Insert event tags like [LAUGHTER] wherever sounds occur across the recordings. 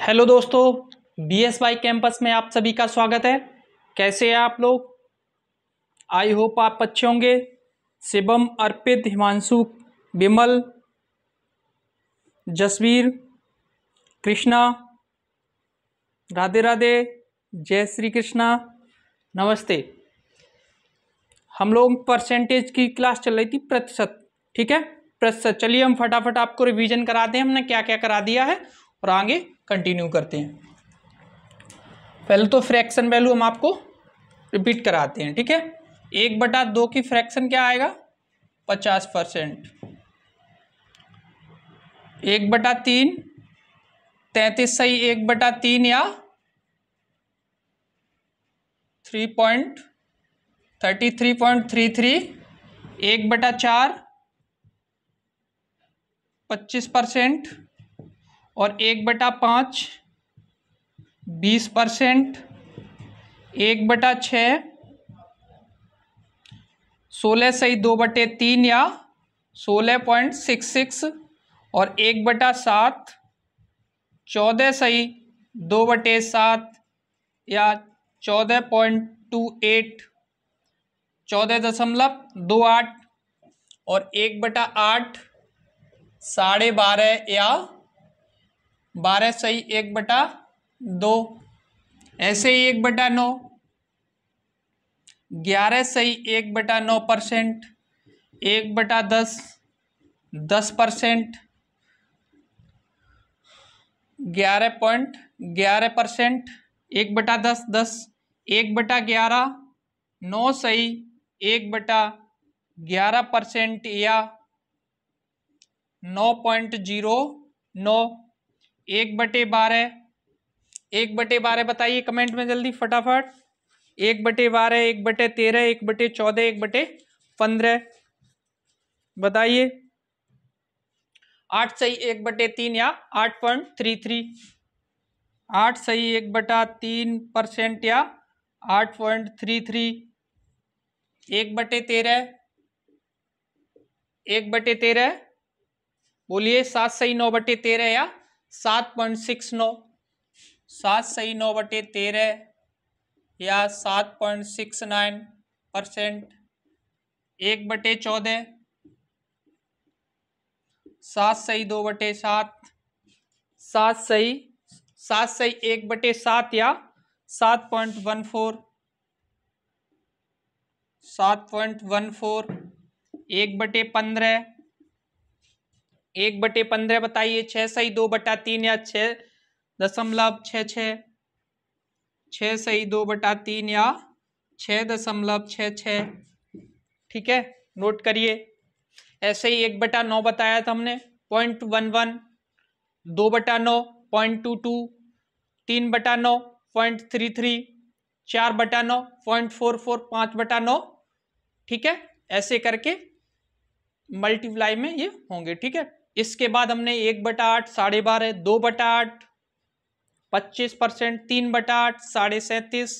hello दोस्तों B S Y campus में आप सभी का स्वागत है कैसे हैं आप लोग आई होप आप अच्छे होंगे शिवम अर्पित हिमांशु विमल जसवीर कृष्णा राधे राधे जय श्री कृष्णा नमस्ते हम लोग परसेंटेज की क्लास चल रही थी प्रतिशत ठीक है प्रतिशत चलिए हम फटाफट आपको रिवीजन करा दें हमने क्या क्या करा दिया है और आगे कंटिन्यू करते हैं पहले तो फ्रैक्शन वैल्यू हम आपको रिपीट कराते हैं ठीक है एक बटा दो की फ्रैक्शन क्या आएगा पचास परसेंट एक बटा तीन तैतीस सही एक बटा तीन या three point thirty three point three three एक बटा चार पच्चीस परसेंट और एक बटा पाँच बीस परसेंट एक बटा छ सोलह सही दो बटे तीन या सोलह पॉइंट सिक्स सिक्स और एक बटा सात चौदह सही दो बटे सात या चौदह पॉइंट टू एट चौदह दशमलव दो आठ और एक बटा आठ साढ़े बारह या बारह सही एक बटा दो ऐसे ही एक बटा नौ ग्यारह सही एक बटा नौ परसेंट एक बटा दस दस परसेंट ग्यारह पॉइंट ग्यारह परसेंट एक बटा दस दस एक बटा ग्यारह नौ सही एक बटा ग्यारह परसेंट या नौ पॉइंट जीरो नौ एक बटे बारह एक बटे बारह बताइए कमेंट में जल्दी फटाफट एक बटे बारह एक बटे तेरह एक बटे चौदह एक बटे पंद्रह बताइए आठ सही एक बटे तीन या आठ पॉइंट थ्री थ्री आठ सही एक बटा तीन परसेंट या आठ पॉइंट थ्री थ्री एक बटे तेरह एक बटे तेरह बोलिए सात सही नौ बटे तेरह या सात पॉइंट सिक्स नौ सात सही नौ बटे तेरह या सात पॉइंट सिक्स नाइन परसेंट एक बटे चौदह सात सही दो बटे सात सात सही सात सही एक बटे सात या सात पॉइंट वन फोर सात पॉइंट वन फोर एक बटे पंद्रह एक बटे पंद्रह बताइए छः सही दो बटा तीन या छः दशमलव छः छः छः सही दो बटा तीन या छः दशमलव छः छः ठीक है नोट करिए ऐसे ही एक बटा नौ बताया था हमने पॉइंट वन वन दो बटा नौ पॉइंट टू टू तीन बटा नौ पॉइंट थ्री थ्री चार बटा नौ पॉइंट फोर फोर पाँच बटा नौ ठीक है ऐसे करके मल्टीप्लाई में ये होंगे ठीक है इसके बाद हमने एक बटा आठ साढ़े बारह दो बटा आठ पच्चीस परसेंट तीन बटा आठ साढ़े सैंतीस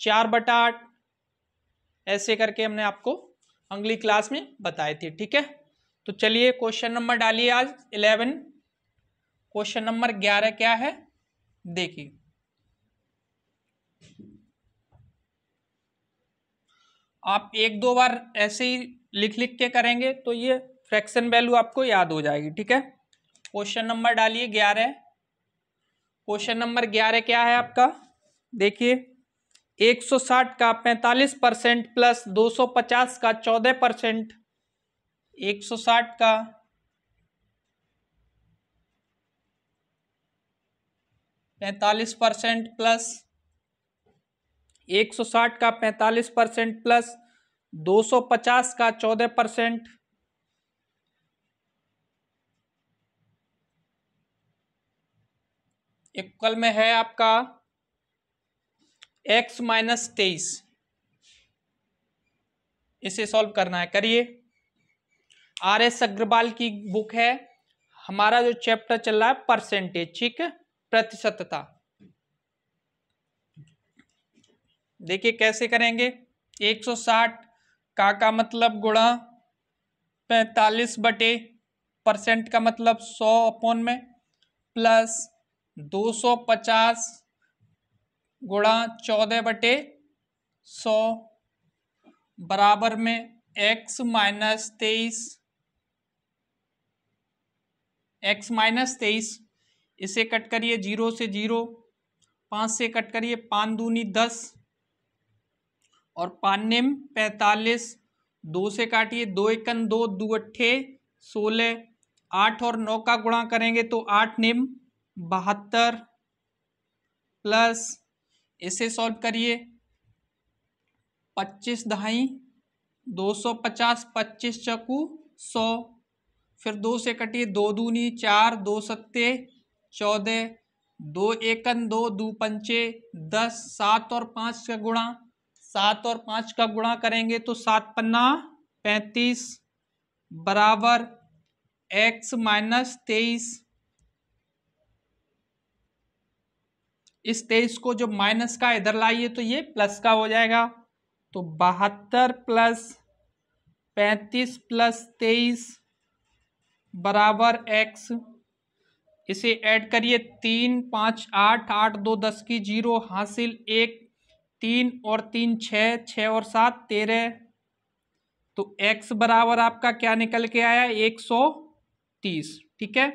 चार बटा आठ ऐसे करके हमने आपको अगली क्लास में बताए थे ठीक है तो चलिए क्वेश्चन नंबर डालिए आज इलेवन क्वेश्चन नंबर ग्यारह क्या है देखिए आप एक दो बार ऐसे ही लिख लिख के करेंगे तो ये फ्रैक्शन वैल्यू आपको याद हो जाएगी ठीक है क्वेश्चन नंबर डालिए ग्यारह क्वेश्चन नंबर ग्यारह क्या है आपका देखिए 160 का 45 परसेंट प्लस 250 का 14 परसेंट 160 का 45 परसेंट प्लस 160 का 45 परसेंट प्लस 250 का 14 परसेंट इक्वल में है आपका एक्स माइनस तेईस इसे सॉल्व करना है करिए आर एस अग्रवाल की बुक है हमारा जो चैप्टर चल रहा है परसेंटेज ठीक है प्रतिशतता देखिए कैसे करेंगे 160 का का मतलब गुणा पैतालीस बटे परसेंट का मतलब 100 अपॉन में प्लस दो सौ पचास गुणा चौदह बटे सौ बराबर में एक्स माइनस तेईस एक्स माइनस तेईस इसे कट करिए जीरो से जीरो पाँच से कट करिए पान दूनी दस और पान में पैंतालीस दो से काटिए दो एकन दो दो अट्ठे सोलह आठ और नौ का गुणा करेंगे तो आठ निम बहत्तर प्लस इसे सॉल्व करिए पच्चीस दहाई दो सौ पचास पच्चीस चकू सौ फिर दो से कटिए दो दूनी चार दो सत्ते चौदह दो एकन दो दो पंचे दस सात और पाँच का गुणा सात और पाँच का गुणा करेंगे तो सात पन्ना पैंतीस बराबर एक्स माइनस तेईस इस तेईस को जो माइनस का इधर लाइए तो ये प्लस का हो जाएगा तो बहत्तर प्लस पैंतीस प्लस तेईस बराबर एक्स इसे ऐड करिए तीन पाँच आठ आठ दो दस की जीरो हासिल एक तीन और तीन छः छः और सात तेरह तो एक्स बराबर आपका क्या निकल के आया एक सौ तीस ठीक है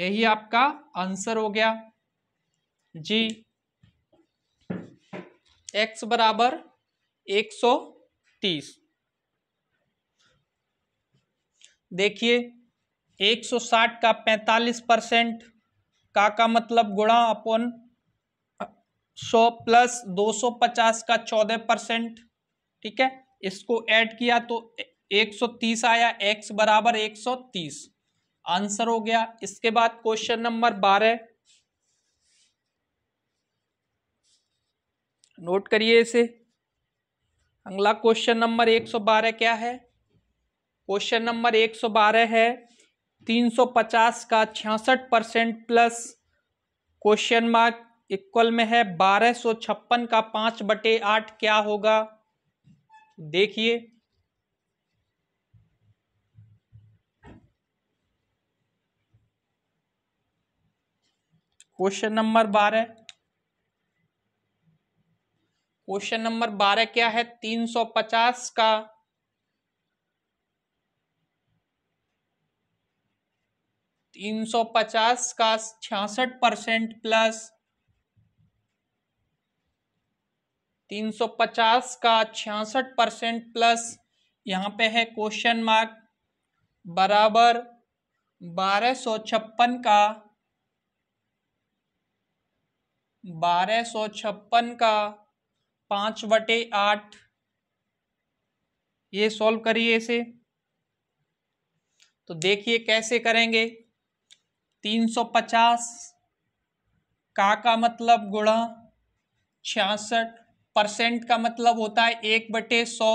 यही आपका आंसर हो गया जी एक्स बराबर एक सौ तीस देखिए एक सौ साठ का पैंतालीस परसेंट का का मतलब गुणा अपन सौ प्लस दो सौ पचास का चौदह परसेंट ठीक है इसको ऐड किया तो एक सौ तीस आया एक्स बराबर एक सौ तीस आंसर हो गया इसके बाद क्वेश्चन नंबर बारह नोट करिए इसे अगला क्वेश्चन नंबर एक सौ बारह क्या है क्वेश्चन नंबर एक बारह है तीन सौ पचास का छियासठ percent plus question mark equal में है बारह सौ छप्पन का पाँच बटे आठ क्या होगा देखिए क्वेश्चन नंबर बारह क्वेश्चन नंबर बारह क्या है तीन सौ पचास का तीन सौ पचास का छियासठ परसेंट प्लस तीन सौ पचास का छियासठ परसेंट प्लस यहाँ पे है क्वेश्चन मार्क बराबर बारह सौ छप्पन का बारह सौ छप्पन का पाँच बटे आठ ये सॉल्व करिए इसे तो देखिए कैसे करेंगे तीन सौ पचास का का मतलब गुणा छियासठ परसेंट का मतलब होता है एक बटे सौ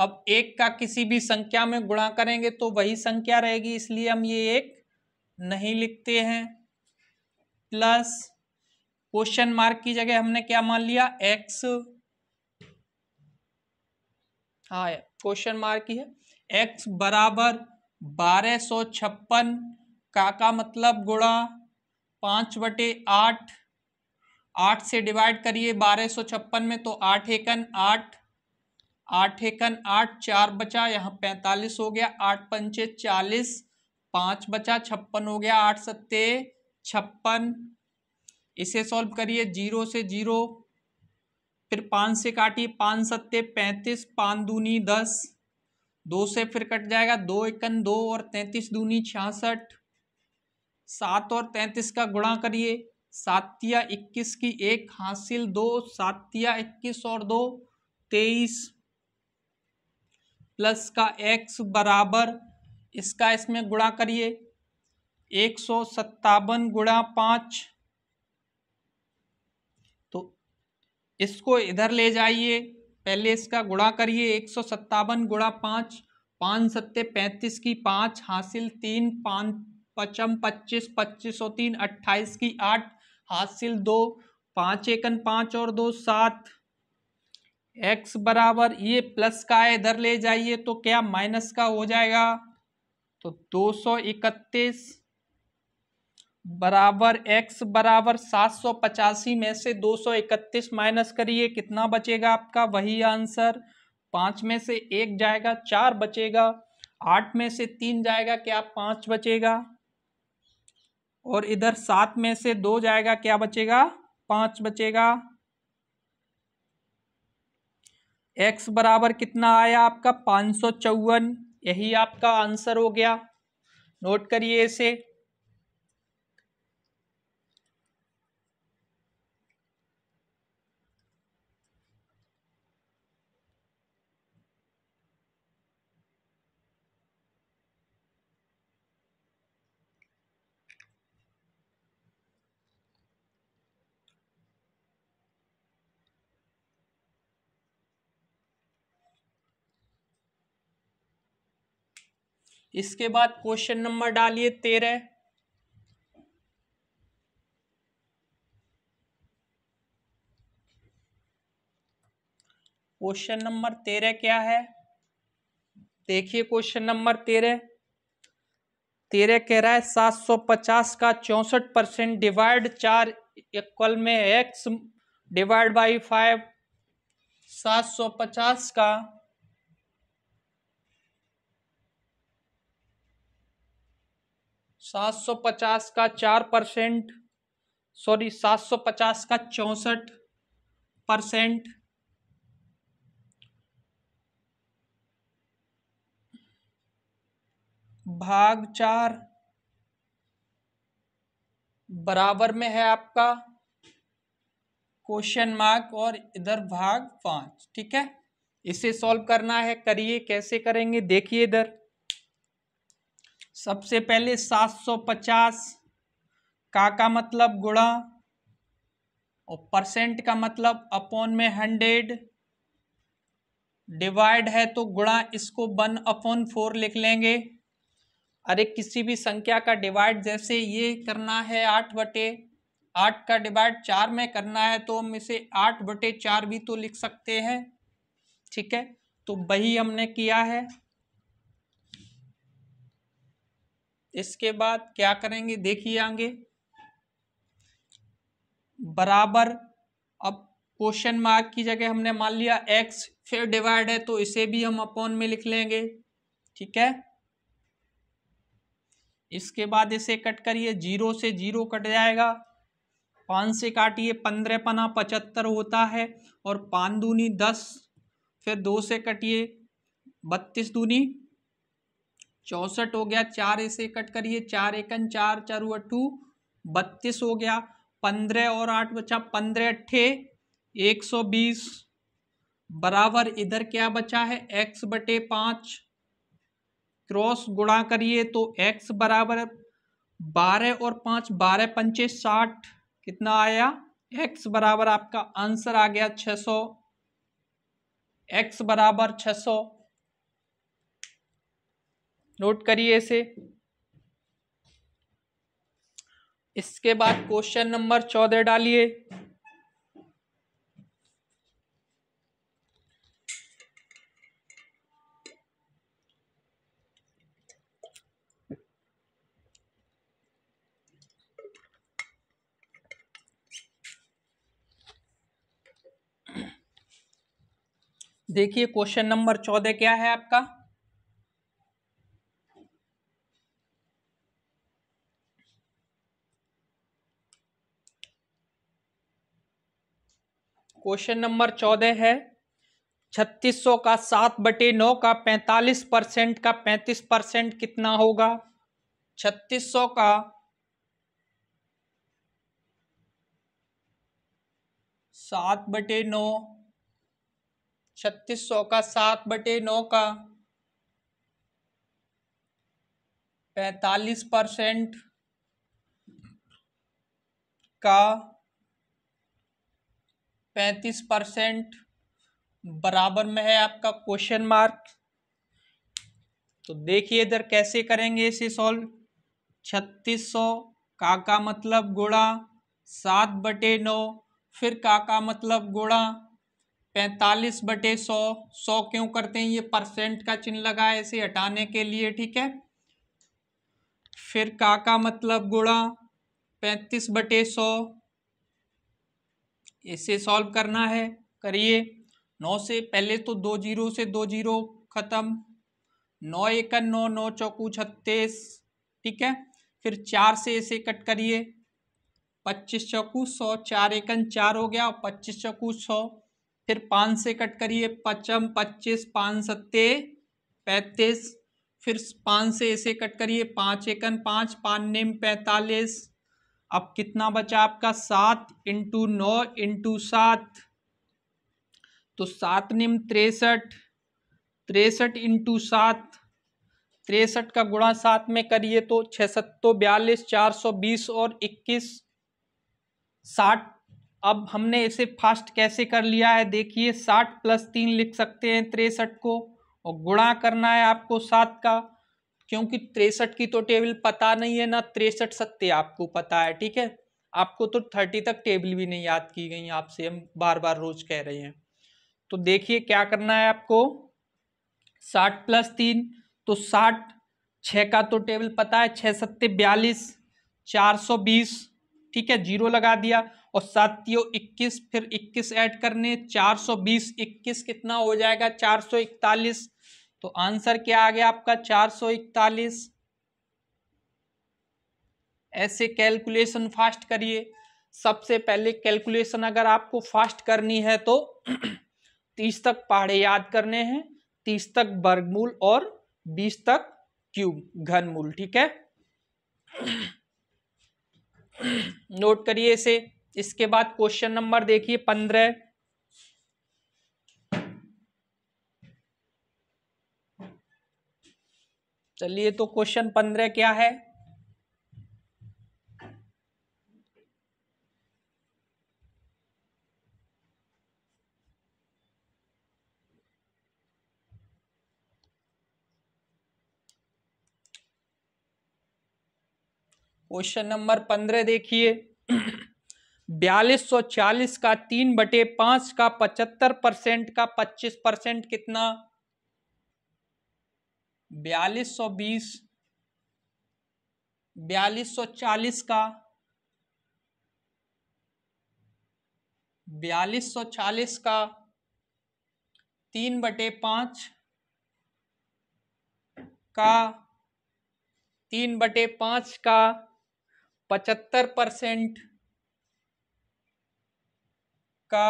अब एक का किसी भी संख्या में गुणा करेंगे तो वही संख्या रहेगी इसलिए हम ये एक नहीं लिखते हैं प्लस क्वेश्चन मार्क की जगह हमने क्या मान लिया एक्स हाँ क्वेश्चन मार्क ही है एक्स बराबर बारह सौ छप्पन का का मतलब गुणा पाँच बटे आठ आठ से डिवाइड करिए बारह सौ छप्पन में तो आठ एकन आठ आठ एकन आठ चार बचा यहाँ पैंतालीस हो गया आठ पंचे चालीस पाँच बचा छप्पन हो गया आठ सत्ते छप्पन इसे सॉल्व करिए जीरो से जीरो फिर पाँच से काटिए पाँच सत्ते पैंतीस पाँच दूनी दस दो से फिर कट जाएगा दो इक्कन दो और तैंतीस दूनी छियासठ सात और तैंतीस का गुणा करिए सातिया इक्कीस की एक हासिल दो सातिया इक्कीस और दो तेईस प्लस का एक्स बराबर इसका इसमें गुणा करिए एक सौ सत्तावन गुणा पाँच इसको इधर ले जाइए पहले इसका गुणा करिए एक सौ सत्तावन गुणा पाँच पाँच सत्ते पैंतीस की पाँच हासिल तीन पाँच पचम पच्चीस पच्चीस सौ तीन अट्ठाईस की आठ हासिल दो पाँच एकन पाँच और दो सात एक्स बराबर ये प्लस का है इधर ले जाइए तो क्या माइनस का हो जाएगा तो दो सौ इकतीस बराबर एक्स बराबर सात सौ पचासी में से दो सौ इकतीस माइनस करिए कितना बचेगा आपका वही आंसर पाँच में से एक जाएगा चार बचेगा आठ में से तीन जाएगा क्या पाँच बचेगा और इधर सात में से दो जाएगा क्या बचेगा पाँच बचेगा एक्स बराबर कितना आया आपका पाँच सौ चौवन यही आपका आंसर हो गया नोट करिए इसे इसके बाद क्वेश्चन नंबर डालिए तेरह क्वेश्चन नंबर तेरह क्या है देखिए क्वेश्चन नंबर तेरह तेरह कह रहा है सात सौ पचास का चौसठ परसेंट डिवाइड चार इक्वल में एक्स डिवाइड बाई फाइव सात सौ पचास का सात सौ पचास का चार परसेंट सॉरी सात सौ पचास का चौंसठ परसेंट भाग चार बराबर में है आपका क्वेश्चन मार्क और इधर भाग पाँच ठीक है इसे सॉल्व करना है करिए कैसे करेंगे देखिए इधर सबसे पहले 750 का का मतलब गुणा और परसेंट का मतलब अपॉन में हंड्रेड डिवाइड है तो गुणा इसको वन अपॉन फोर लिख लेंगे अरे किसी भी संख्या का डिवाइड जैसे ये करना है आठ बटे आठ का डिवाइड चार में करना है तो हम इसे आठ बटे चार भी तो लिख सकते हैं ठीक है तो वही हमने किया है इसके बाद क्या करेंगे देखिए आगे बराबर अब क्वेश्चन मार्क की जगह हमने मान लिया एक्स फिर डिवाइड है तो इसे भी हम अपॉन में लिख लेंगे ठीक है इसके बाद इसे कट करिए जीरो से जीरो कट जाएगा पाँच से काटिए पंद्रह पना पचहत्तर होता है और पाँच दूनी दस फिर दो से कटिए बत्तीस दूनी चौसठ हो गया चार इसे कट करिए चार एकन चार चार अट्ठू बत्तीस हो गया पंद्रह और आठ बचा पंद्रह अट्ठे एक सौ बीस बराबर इधर क्या बचा है एक्स बटे पाँच क्रॉस गुणा करिए तो एक्स बराबर बारह और पाँच बारह पंचे साठ कितना आया एक्स बराबर आपका आंसर आ गया छः सौ एक्स बराबर छः सौ नोट करिए इसे इसके बाद क्वेश्चन नंबर चौदह डालिए देखिए क्वेश्चन नंबर चौदह क्या है आपका क्वेश्चन नंबर चौदह है छत्तीस सौ का सात बटे नौ का पैंतालीस परसेंट का पैंतीस परसेंट कितना होगा छत्तीस सौ का सात बटे नौ छत्तीस सौ का सात बटे नौ का पैतालीस परसेंट का पैंतीस परसेंट बराबर में है आपका क्वेश्चन मार्क तो देखिए इधर कैसे करेंगे इसे सॉल्व छत्तीस सौ काका मतलब गुणा सात बटे नौ फिर काका मतलब गुणा पैंतालीस बटे सौ सौ क्यों करते हैं ये परसेंट का चिन्ह लगा है इसे हटाने के लिए ठीक है फिर काका मतलब गुणा पैंतीस बटे सौ इसे सॉल्व करना है करिए नौ से पहले तो दो जीरो से दो जीरो ख़त्म नौ एक नौ नौ चौकू छत्तीस ठीक है फिर चार से इसे कट करिए पच्चीस चौकू सौ चार एकन चार हो गया और पच्चीस चौकू सौ फिर पाँच से कट करिए पचम पच्चीस पाँच सत्ते पैंतीस फिर पाँच से इसे कट करिए पाँच एकन पाँच पान निम पैंतालीस अब कितना बचा आपका सात इंटू नौ इंटू सात तो सात निम तिरसठ तिरसठ इंटू सात तिरसठ का गुणा सात में करिए तो छः सत्तो तो बयालीस चार सौ बीस और इक्कीस साठ अब हमने इसे फास्ट कैसे कर लिया है देखिए साठ प्लस तीन लिख सकते हैं तिरसठ को और गुणा करना है आपको सात का क्योंकि तिरसठ की तो टेबल पता नहीं है ना तिरसठ सत्य आपको पता है ठीक है आपको तो थर्टी तक टेबल भी नहीं याद की गई आपसे हम बार बार रोज कह रहे हैं तो देखिए क्या करना है आपको साठ प्लस तीन तो साठ छः का तो टेबल पता है छः सत्य बयालीस चार सौ बीस ठीक है जीरो लगा दिया और सातियों इक्कीस फिर इक्कीस ऐड करने चार सौ बीस इक्कीस कितना हो जाएगा चार सौ इकतालीस तो आंसर क्या आ गया आपका 441 ऐसे कैलकुलेशन फास्ट करिए सबसे पहले कैलकुलेशन अगर आपको फास्ट करनी है तो [CLEARS THROAT] तीस तक पहाड़े याद करने हैं तीस तक वर्गमूल और बीस तक क्यूब घनमूल ठीक है [CLEARS THROAT] नोट करिए इसे इसके बाद क्वेश्चन नंबर देखिए पंद्रह चलिए तो क्वेश्चन पंद्रह क्या है क्वेश्चन नंबर पंद्रह देखिए बयालीस सौ चालीस का तीन बटे पांच का पचहत्तर परसेंट का पच्चीस परसेंट कितना बयालीस सौ बीस बयालीस सौ चालीस का बयालीस सौ चालीस का तीन बटे पाँच का तीन बटे पाँच का पचहत्तर परसेंट का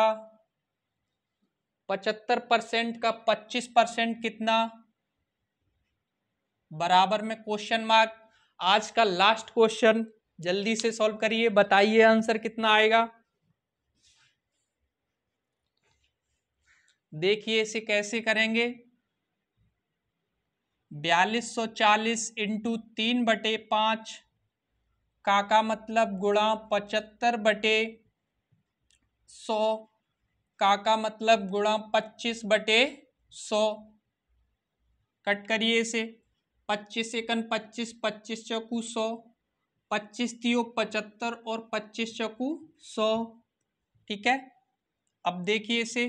पचहत्तर परसेंट का पच्चीस परसेंट कितना बराबर में क्वेश्चन मार्क आज का लास्ट क्वेश्चन जल्दी से सॉल्व करिए बताइए आंसर कितना आएगा देखिए इसे कैसे करेंगे बयालीस सौ चालीस इंटू तीन बटे पाँच काका मतलब गुणा पचहत्तर बटे सौ काका मतलब गुणा पच्चीस बटे सौ कट करिए इसे पच्चीस एकन पच्चीस पच्चीस चौकू सौ पच्चीस तीय पचहत्तर और पच्चीस चौकू सौ ठीक है अब देखिए इसे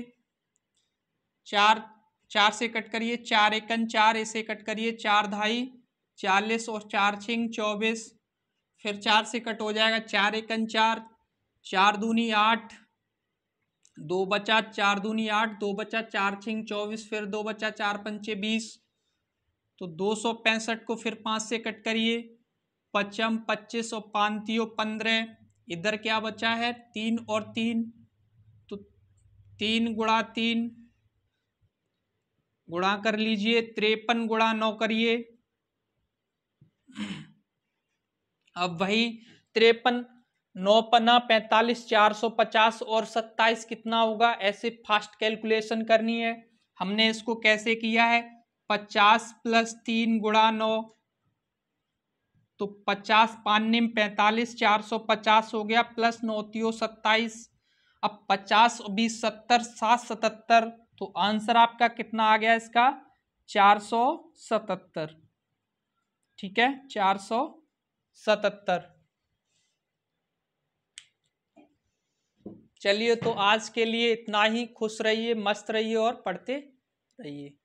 चार चार से कट करिए चार एकन चार ऐसे कट करिए चार ढाई चालीस और चार छिंग चौबीस फिर चार से कट हो जाएगा चार एकन चार चार दूनी आठ दो बचा चार दूनी आठ दो बचा चार छिंग चौबीस फिर दो बचा चार पंचे बीस तो दो सौ पैंसठ को फिर पाँच से कट करिए पचम पच्चीस और पानतियो पंद्रह इधर क्या बचा है तीन और तीन तो तीन गुणा तीन गुणा कर लीजिए त्रेपन गुणा नौ करिए अब वही त्रेपन नौ पना पैंतालीस चार सौ पचास और सत्ताईस कितना होगा ऐसे फास्ट कैलकुलेशन करनी है हमने इसको कैसे किया है पचास प्लस तीन गुणा नौ तो पचास पानी में पैंतालीस चार सौ पचास हो गया प्लस नौतियो सत्ताईस अब पचास बीस सत्तर सात सतहत्तर तो आंसर आपका कितना आ गया इसका चार सौ सतहत्तर ठीक है चार सौ सतहत्तर चलिए तो आज के लिए इतना ही खुश रहिए मस्त रहिए और पढ़ते रहिए